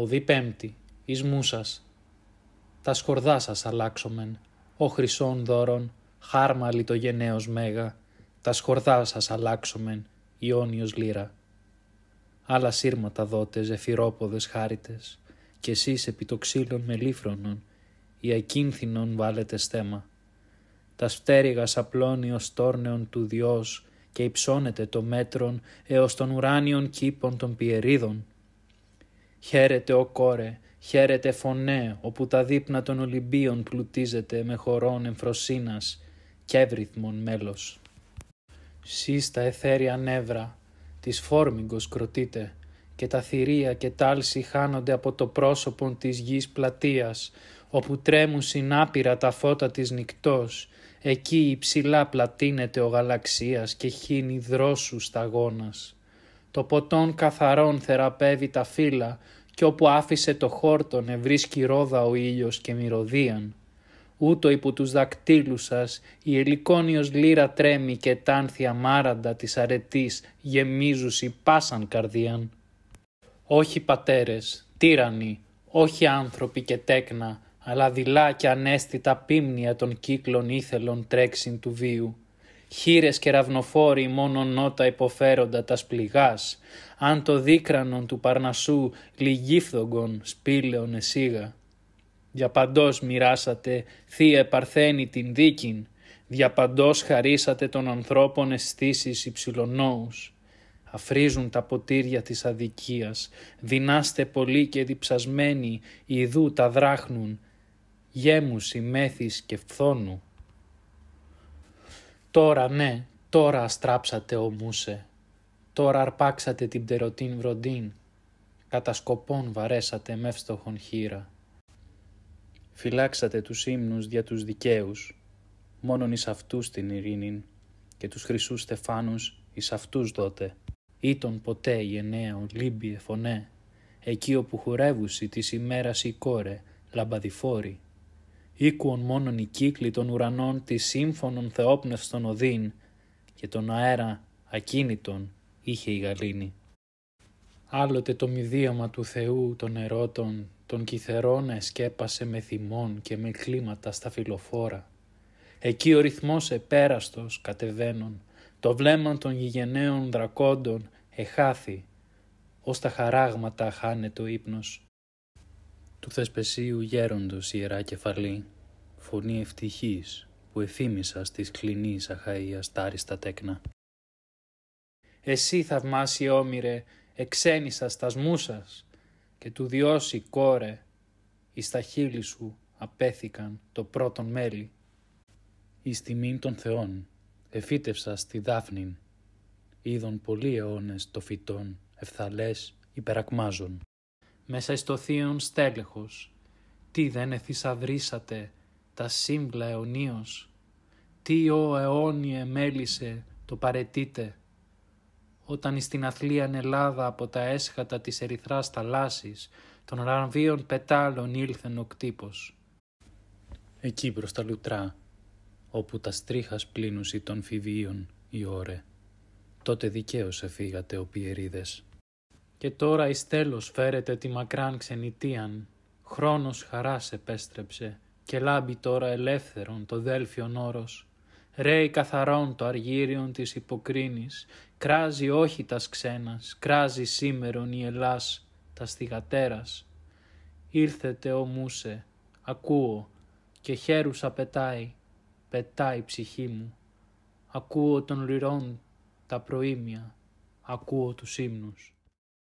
οδή πέμπτη, εις μουσας. Τα σκορδά σας αλλάξομεν, ο χρυσόν δώρον, χάρμαλι το γενναίος μέγα, τα σκορδά σας αλλάξομεν, Ιόνιος λύρα. Άλλα σύρματα δότες ζεφυρόποδες χάριτες, κι εσείς επί το ξύλων μελίφρονων, η ακίνθινον βάλετε στέμα. Τα στέριγα σαπλώνει ως τόρνεων του διός και υψώνεται το μέτρον έως των ουράνιων κήπων των πιερίδων. Χαίρεται ο κόρε, χαίρεται φωνέ, όπου τα δείπνα των Ολυμπίων πλουτίζεται με χωρών εμφροσύνας και εύρυθμων μέλος. Σύστα εθέρια νεύρα, της φόρμιγκος κροτείται, και τα θηρία και τάλση χάνονται από το πρόσωπο της γης πλατείας, όπου τρέμουν συνάπειρα τα φώτα της νυκτός, εκεί υψηλά πλατείνεται ο γαλαξίας και χύνει δρόσους σταγόνας. Το ποτόν καθαρόν θεραπεύει τα φύλλα κι όπου άφησε το χόρτον ευρίσκει ρόδα ο ήλιος και μυρωδίαν. Ούτω υπό τους δακτύλους σας η ελικόνιος λύρα τρέμει και τάνθια μάραντα της αρετής γεμίζουσι πάσαν καρδίαν. Όχι πατέρες, τύρανοι, όχι άνθρωποι και τέκνα, αλλά δειλά και ανέστητα πίμνια των κύκλων ήθελων τρέξιν του βίου Χείρες και ραυνοφόροι μόνο νότα υποφέροντα τας σπληγάς, αν το δίκρανον του Παρνασσού λιγίφθογκον σπήλαιον εσίγα. Διαπαντός μοιράσατε, θείε παρθένη την δίκην, διαπαντός χαρίσατε των ανθρώπων αισθήσεις υψηλονόους. Αφρίζουν τα ποτήρια της αδικίας, δυνάστε πολύ και διψασμένοι, ιδού τα δράχνουν, γέμους η μέθης και φθόνου. Τώρα ναι, τώρα αστράψατε ο Μούσε, τώρα αρπάξατε την πτερωτήν βροντίν, κατά σκοπόν βαρέσατε με εύστοχον χείρα. Φυλάξατε τους ύμνους για τους δικαίους, μόνον εις αυτούς την ειρήνην, και τους χρυσούς στεφάνους εις αυτούς δότε. Ήτον ποτέ η εννέα Ολύμπιε φωνέ, εκεί όπου χουρεύουσι της ημέρας η κόρε, λαμπαδιφόρη, Οίκουον μόνον οι κύκλοι των ουρανών της σύμφωνων θεόπνευστον οδύν και τον αέρα ακίνητον είχε η γαλήνη. Άλλοτε το μηδίωμα του Θεού των ερώτων τον κυθερών σκέπασε με θυμών και με κλίματα στα φιλοφόρα. Εκεί ο ρυθμός επέραστος κατεβαίνων, το βλέμμα των γηγενέων δρακόντων εχάθη, ως τα χαράγματα χάνε το ύπνος του θεσπεσίου γέροντος ιερά κεφαλή, φωνή ευτυχής που εφήμισα στις κλινείς αχαΐας τάριστα τέκνα. Εσύ θαυμάσι όμοιρε, εξένησα στα σμούσας, και του διώσει κόρε, εις τα χείλη σου απέθηκαν το πρώτον μέλι. Η τιμήν των θεών, εφύτευσα στη Δάφνην, είδον πολλοί αιώνες το φυτόν ευθαλές υπερακμάζων μέσα στο θείον στέλεχος, τι δεν εθισαυρίσατε τα σύμβλα αιωνίως, τι ο αιώνιε μέλησε το παρετείτε, όταν εις την αθλίαν Ελλάδα από τα έσχατα της ερυθράς θαλάσσης, των ραμβίων πετάλων ήλθεν ο κτύπος. Εκεί προς τα λουτρά, όπου τα στρίχας πλήνουσι των φιβίων η ώρε, τότε δικαίως εφήγατε ο πιερίδες. Και τώρα εις τέλος φέρεται τη μακράν ξενιτίαν. Χρόνος χαράς επέστρεψε και λάμπει τώρα ελεύθερον το δέλφιον όρος. Ρέει καθαρόν το αργύριον της υποκρίνης, κράζει όχι τας ξένας, κράζει σήμερον η Ελλάς, τα στιγατέρας. Ήρθετε ο Μούσε, ακούω, και χέρουσα πετάει, πετάει η ψυχή μου. Ακούω τον λυρών τα προήμια, ακούω τους ύμνους.